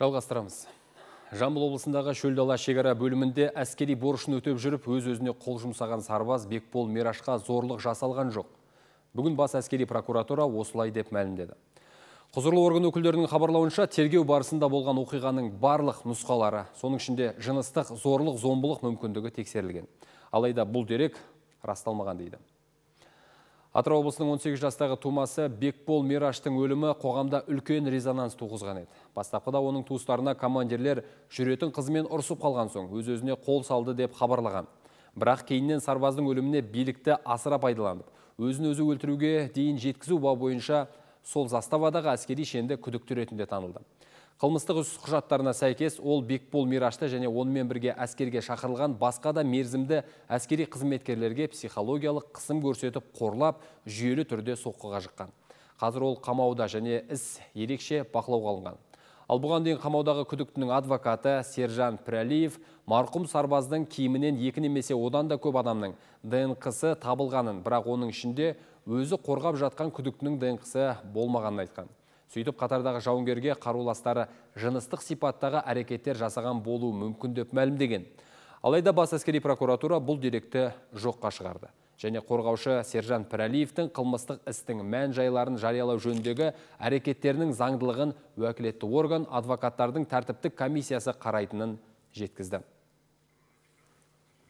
Жалғастырамыз. Жамбыл облысындағы шөлдала шекара бөлімінде әскери борышын өтеп жүріп, өз-өзіне қол жұмсаған сарбаз Бекбол Мирашқа зорлық жасалған жоқ. Бүгін бас әскери прокуратура осылай деп мәлімдеді. Құзырлы орган өкілдерінің хабарлауынша тергеу барысында болған оқиғаның барлық нұсқалары, соның ішінде жыныстық зорлық зомбылық мүмкіндігі тексерілген. Алайда бұл дерек расталмаған дейді. Атырау облысының 18 жастағы тумасы Бекбол Мираштың өлімі қоғамда үлкен резонанс туғызған еді. Бастапқыда оның туыстарына командирлер жүретін қызымен ұрсып қалған соң өз-өзіне қол салды деп хабарлаған. Бірақ кейіннен сарбаздың өліміне билікті асыра пайдаланып, өзін өзі өлтіруге дейін жеткізу ба бойынша сол заставадағы әскери шенді күдікті танылды. Қылмыстық үс құжаттарына сәйкес ол Бекбол Мирашты және онымен бірге әскерге шақырылған басқа да мерзімді әскери қызметкерлерге психологиялық қысым көрсетіп қорлап, жүйелі түрде соққыға жыққан. Қазір ол қамауда және іс ерекше бақылауға алынған. Ал бұған дейін қамаудағы күдіктінің адвокаты Сержан Пірәлиев марқұм сарбаздың киімінен екі немесе одан да көп адамның ДНК-сы табылғанын, бірақ оның ішінде өзі қорғап жатқан күдіктінің ДНК-сы болмағанын айтқан сөйтіп қатардағы жауынгерге қаруластары жыныстық сипаттағы әрекеттер жасаған болуы мүмкін деп мәлімдеген алайда бас әскери прокуратура бұл деректі жоққа шығарды және қорғаушы сержан пірәлиевтің қылмыстық істің мән жайларын жариялау жөндегі әрекеттерінің заңдылығын өкілетті орган адвокаттардың тәртіптік комиссиясы қарайтынын жеткізді